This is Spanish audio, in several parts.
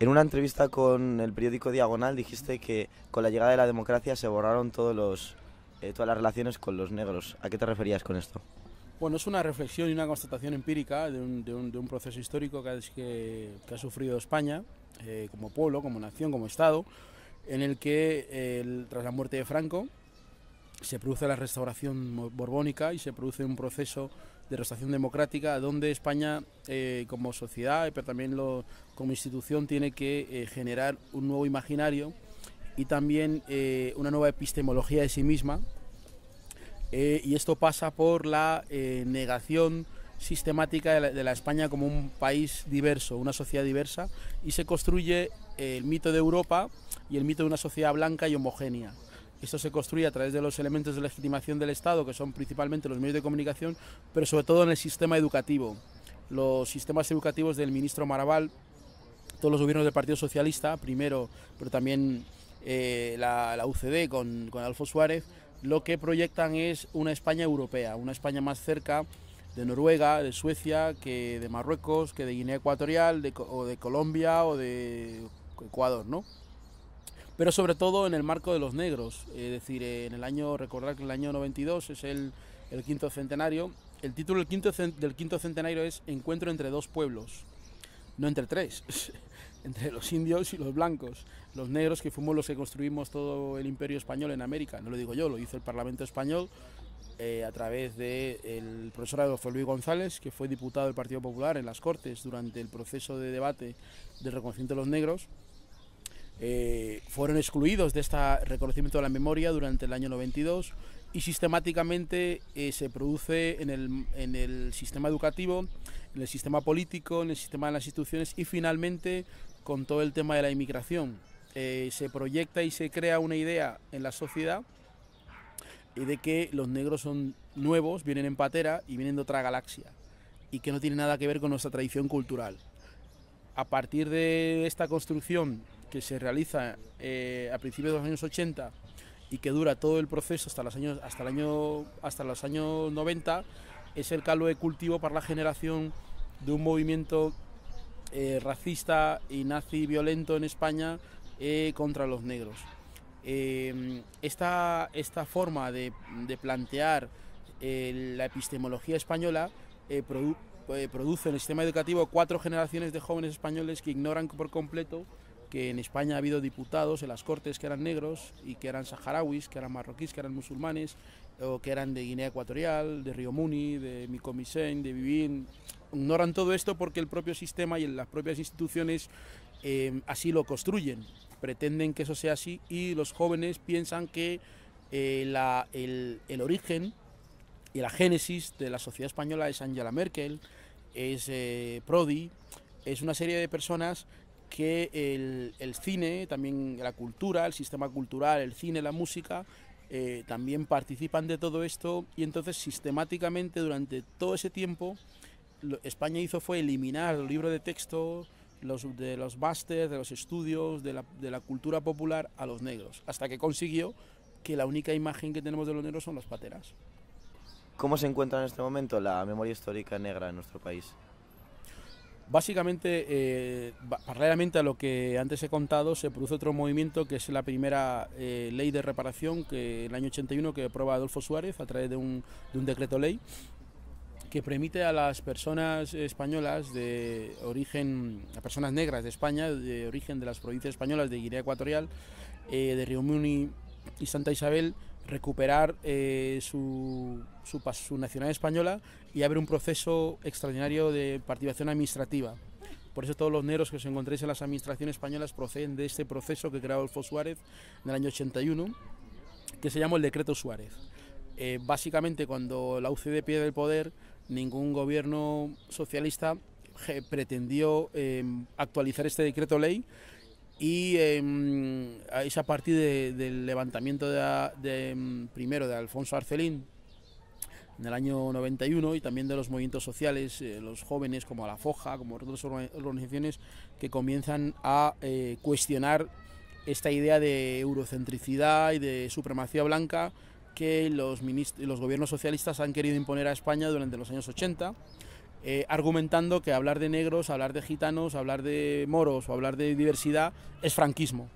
En una entrevista con el periódico Diagonal dijiste que con la llegada de la democracia se borraron todos los, eh, todas las relaciones con los negros. ¿A qué te referías con esto? Bueno, es una reflexión y una constatación empírica de un, proceso histórico que, ha sufrido España eh, como pueblo, como nación, como Estado, en el que tras la muerte de Franco se produce la restauración borbónica y se produce un proceso de restauración democrática donde España eh, como sociedad, pero también como institución, tiene que eh, generar un nuevo imaginario y también una nueva epistemología de sí misma eh, y esto pasa por la eh, negación sistemática de la, España como un país diverso, una sociedad diversa, y se construye eh, el mito de Europa y el mito de una sociedad blanca y homogénea. Esto se construye a través de los elementos de legitimación del Estado, que son principalmente los medios de comunicación, pero sobre todo en el sistema educativo. Los sistemas educativos del ministro Maraval, todos los gobiernos del Partido Socialista, primero, pero también la, UCD con, con Suárez, lo que proyectan es una España europea, una España más cerca de Noruega, de Suecia, que de Marruecos, que de Guinea Ecuatorial, de, o de Colombia o de Ecuador, ¿no? Pero sobre todo en el marco de los negros, es decir, en el año, recordar que el año 92 es el, quinto centenario, el título del quinto, del quinto centenario es Encuentro entre dos pueblos, no entre tres. entre los indios y los blancos, los negros que fuimos los que construimos todo el imperio español en América. No lo digo yo, lo hizo el Parlamento español eh, a través del profesor Adolfo Luis González, que fue diputado del Partido Popular en las Cortes durante el proceso de debate del reconocimiento de los negros. Eh, fueron excluidos de este reconocimiento de la memoria durante el año 92 y sistemáticamente eh, se produce en el, en el, sistema educativo, en el sistema político, en el sistema de las instituciones y finalmente con todo el tema de la inmigración. Eh, se proyecta y se crea una idea en la sociedad de que los negros son nuevos, vienen en patera y vienen de otra galaxia y que no tiene nada que ver con nuestra tradición cultural. A partir de esta construcción que se realiza eh, a principios de los años 80 y que dura todo el proceso hasta los años, hasta el año, hasta los años 90, es el caldo de cultivo para la generación de un movimiento eh, racista y nazi violento en España eh, contra los negros. Em, esta, forma de, plantear eh, la epistemología española produce en el sistema educativo cuatro generaciones de jóvenes españoles que ignoran por completo que en España ha habido diputados en las Cortes que eran negros y que eran saharauis, que eran marroquíes, que eran musulmanes, o que eran de Guinea Ecuatorial, de Río Muni, de Misein, de Vivín. Ignoran todo esto porque el propio sistema y las propias instituciones eh, así lo construyen. Pretenden que eso sea así y los jóvenes piensan que eh, el, origen y la génesis de la sociedad española es Angela Merkel, es eh, Prodi, es una serie de personas que el, cine, también la cultura, el sistema cultural, el cine, la música, eh, también participan de todo esto y entonces sistemáticamente durante todo ese tiempo lo, España hizo fue eliminar los libros de texto los, de los másteres, de los estudios, de la, de la, cultura popular a los negros, hasta que consiguió que la única imagen que tenemos de los negros son las pateras. ¿Cómo se encuentra en este momento la memoria histórica negra en nuestro país? Básicamente, eh, paralelamente a lo que antes he contado, se produce otro movimiento que es la primera eh, ley de reparación que en el año 81 que aprueba Adolfo Suárez a través de un, decreto ley que permite a las personas españolas de origen, a personas negras de España, de origen de las provincias españolas de Guinea Ecuatorial, eh, de Río Muni y Santa Isabel, recuperar su, su, nacionalidad española y abre un proceso extraordinario de participación administrativa. Por eso todos los negros que os encontréis en las administraciones españolas proceden de este proceso que creó Alfonso Suárez en el año 81, que se llamó el Decreto Suárez. Eh, básicamente, cuando la UCD pierde el poder, ningún gobierno socialista pretendió em, actualizar este decreto ley y em, es a partir del levantamiento de, em, primero de Alfonso Arcelín en el año 91 y también de los movimientos sociales, eh, los jóvenes como la Foja, como otras organizaciones que comienzan a eh, cuestionar esta idea de eurocentricidad y de supremacía blanca que los, los gobiernos socialistas han querido imponer a España durante los años 80, eh, argumentando que hablar de negros, hablar de gitanos, hablar de moros o hablar de diversidad es franquismo.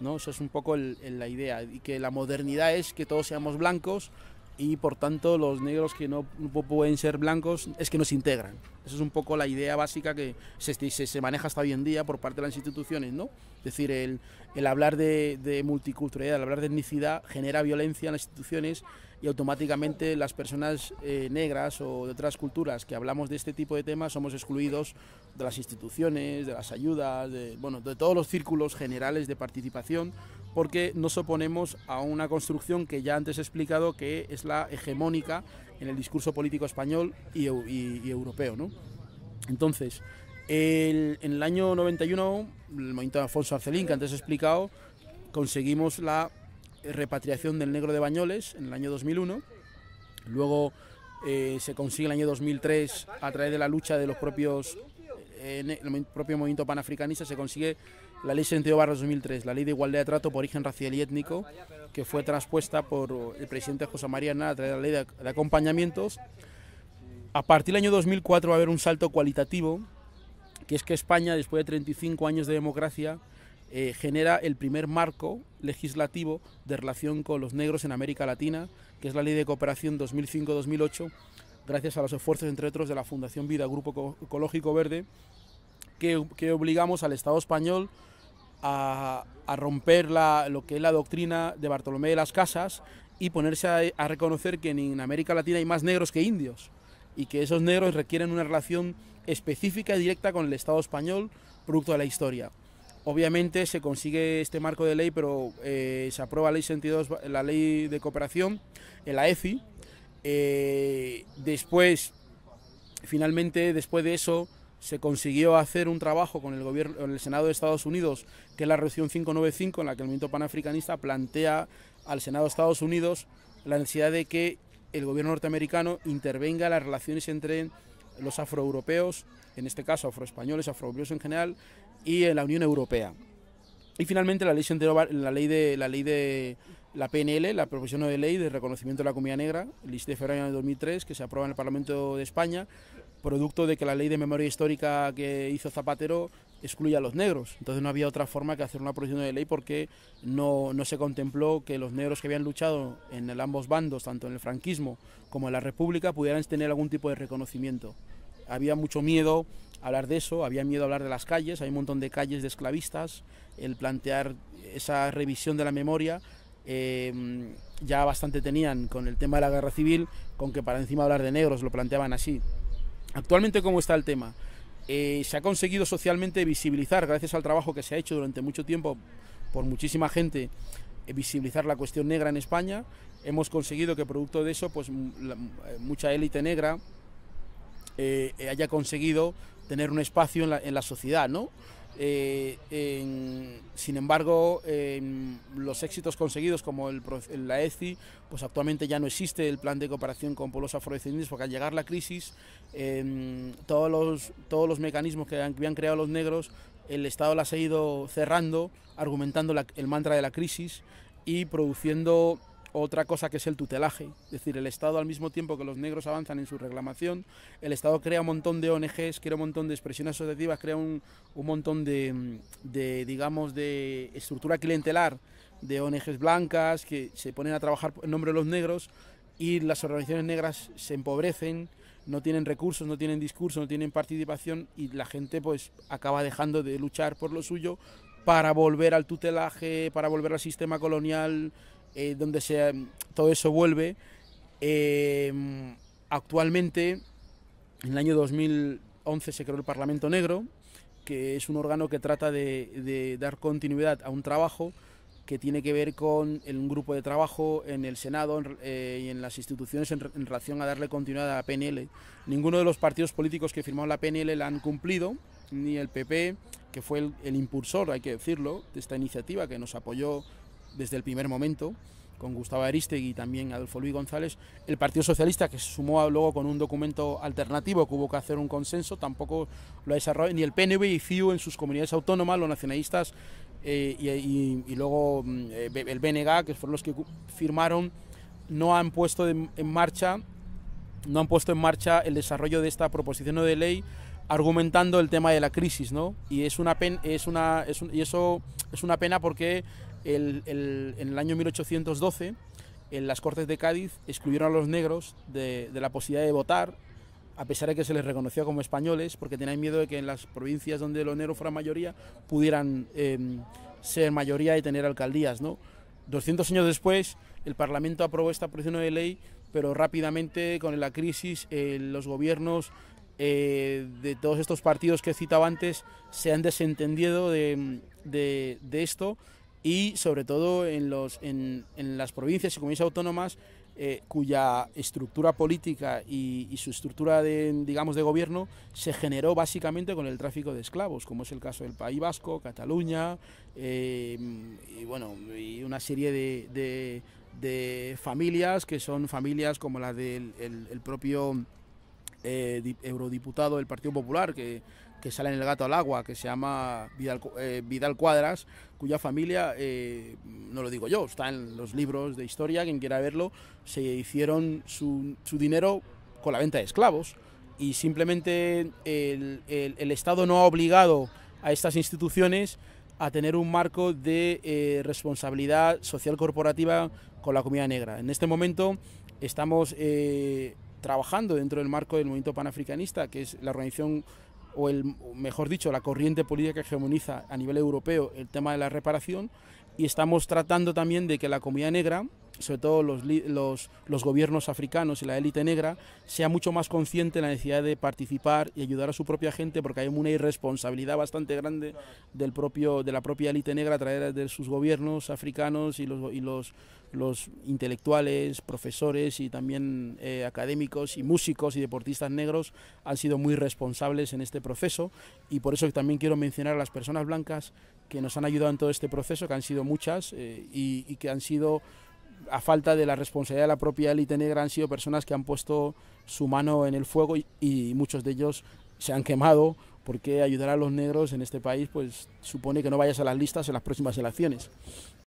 ¿no? Eso es un poco la idea, y que la modernidad es que todos seamos blancos, y por tanto los negros que no pueden ser blancos es que no se integran. Esa es un poco la idea básica que se, maneja hasta hoy en día por parte de las instituciones, ¿no? Es decir, el, hablar de, multiculturalidad, el hablar de etnicidad genera violencia en las instituciones y automáticamente las personas eh, negras o de otras culturas que hablamos de este tipo de temas somos excluidos de las instituciones, de las ayudas, de, bueno, de todos los círculos generales de participación porque nos oponemos a una construcción que ya antes he explicado que es la hegemónica en el discurso político español y, y europeo. ¿no? Entonces, en el año 91, el movimiento de Afonso Arcelín, que antes he explicado, conseguimos la repatriación del negro de Bañoles en el año 2001. Luego eh, se consigue el año 2003 a través de la lucha de los propios eh, el propio movimiento panafricanista se consigue la ley 62 barra 2003, la ley de igualdad de trato por origen racial y étnico, que fue traspuesta por el presidente José María a través de la ley de acompañamientos a partir del año 2004 va a haber un salto cualitativo, que es que España, después de 35 años de democracia, eh, genera el primer marco legislativo de relación con los negros en América Latina, que es la Ley de Cooperación 2005-2008, gracias a los esfuerzos, entre otros, de la Fundación Vida Grupo Ecológico Verde, que, obligamos al Estado español a, romper lo que es la doctrina de Bartolomé de las Casas y ponerse a, reconocer que en América Latina hay más negros que indios y que esos negros requieren una relación específica y directa con el Estado español, producto de la historia. Obviamente se consigue este marco de ley, pero eh, se aprueba la ley, la ley de cooperación, la EFI. Eh, después, finalmente, después de eso, se consiguió hacer un trabajo con el, gobierno, el Senado de Estados Unidos, que es la resolución 595, en la que el movimiento panafricanista plantea al Senado de Estados Unidos la necesidad de que el gobierno norteamericano intervenga en las relaciones entre los afroeuropeos, en este caso afroespañoles, afroeuropeos en general, y eh, la Unión Europea. Y finalmente la ley, la ley de la ley de la PNL, la proposición de ley de reconocimiento de la Comida negra, list de febrero de 2003, que se aprueba en el Parlamento de España, producto de que la ley de memoria histórica que hizo Zapatero excluye a los negros. Entonces no había otra forma que hacer una proyección de ley porque no, se contempló que los negros que habían luchado en ambos bandos, tanto en el franquismo como en la República, pudieran tener algún tipo de reconocimiento. Había mucho miedo hablar de eso, había miedo a hablar de las calles, hay un montón de calles de esclavistas, el plantear esa revisión de la memoria. Em, ya bastante tenían con el tema de la guerra civil, con que para encima hablar de negros lo planteaban así. Actualmente, ¿cómo está el tema? Eh, se ha conseguido socialmente visibilizar, gracias al trabajo que se ha hecho durante mucho tiempo por muchísima gente, eh, visibilizar la cuestión negra en España. Hemos conseguido que producto de eso, pues mm, eh, mucha élite negra haya conseguido tener un espacio en la, en la sociedad, ¿no? Eh, sin embargo, los éxitos conseguidos como la ECI, pues actualmente ya no existe el plan de cooperación con pueblos afrodescendientes porque al llegar la crisis, em, todos, los, todos los mecanismos que habían creado los negros, el Estado las ha ido cerrando, argumentando el mantra de la crisis y produciendo otra cosa que es el tutelaje. Es decir, el Estado, al mismo tiempo que los negros avanzan en su reclamación, el Estado crea un montón de ONGs, crea un montón de expresiones asociativas, crea un, montón de, de, digamos, de estructura clientelar de ONGs blancas que se ponen a trabajar en nombre de los negros y las organizaciones negras se empobrecen, no tienen recursos, no tienen discurso, no tienen participación y la gente pues acaba dejando de luchar por lo suyo para volver al tutelaje, para volver al sistema colonial eh, donde sea mm, todo eso vuelve. Eh, actualmente, en el año 2011 se creó el Parlamento Negro, que es un órgano que trata de, dar continuidad a un trabajo que tiene que ver con un grupo de trabajo en el Senado eh, y en las instituciones en, relación a darle continuidad a la PNL. Ninguno de los partidos políticos que firmaron la PNL la han cumplido, ni el PP, que fue el, el impulsor, hay que decirlo, de esta iniciativa que nos apoyó desde el primer momento, con Gustavo Aristegui y también Adolfo Luis González, el Partido Socialista, que se sumó luego con un documento alternativo que hubo que hacer un consenso, tampoco lo ha desarrollado, ni el PNV y CIU en sus comunidades autónomas, los nacionalistas eh, y, luego mm, eh, el BNG, que fueron los que firmaron, no han puesto en, marcha no han puesto en marcha el desarrollo de esta proposición de ley argumentando el tema de la crisis, ¿no? Y es una es una, y eso es una pena porque en el año 1812 en las Cortes de Cádiz excluyeron a los negros de, la posibilidad de votar, a pesar de que se les reconocía como españoles, porque tenían miedo de que en las provincias donde los negros fueran mayoría pudieran em, ser mayoría y tener alcaldías. 200 años después, el Parlamento aprobó esta proposición de ley, pero rápidamente, con la crisis, eh, los gobiernos eh, de todos estos partidos que citaba antes se han desentendido de esto y sobre todo en, los, en, las provincias y comunidades autónomas eh, cuya estructura política y, su estructura de, digamos, de gobierno se generó básicamente con el tráfico de esclavos, como es el caso del País Vasco, Cataluña, eh, y bueno, y una serie de, familias que son familias como la del el, propio eh, eurodiputado del Partido Popular, que que sale en El gato al agua, que se llama Vidal, eh, Vidal Cuadras, cuya familia, eh, no lo digo yo, está en los libros de historia, quien quiera verlo, se hicieron su, su dinero con la venta de esclavos y simplemente el, el, Estado no ha obligado a estas instituciones a tener un marco de eh, responsabilidad social corporativa con la comida negra. En este momento estamos trabajando dentro del marco del movimiento panafricanista, que es la organización o el, mejor dicho, la corriente política que hegemoniza a nivel europeo el tema de la reparación y estamos tratando también de que la comunidad negra sobre todo los, los gobiernos africanos y la élite negra, sea mucho más consciente de la necesidad de participar y ayudar a su propia gente, porque hay una irresponsabilidad bastante grande del propio, de la propia élite negra a través de sus gobiernos africanos y los, y los, intelectuales, profesores y también eh, académicos y músicos y deportistas negros han sido muy responsables en este proceso y por eso también quiero mencionar a las personas blancas que nos han ayudado en todo este proceso, que han sido muchas eh, y que han sido a falta de la responsabilidad de la propia élite negra, han sido personas que han puesto su mano en el fuego y, muchos de ellos se han quemado porque ayudar a los negros en este país pues supone que no vayas a las listas en las próximas elecciones.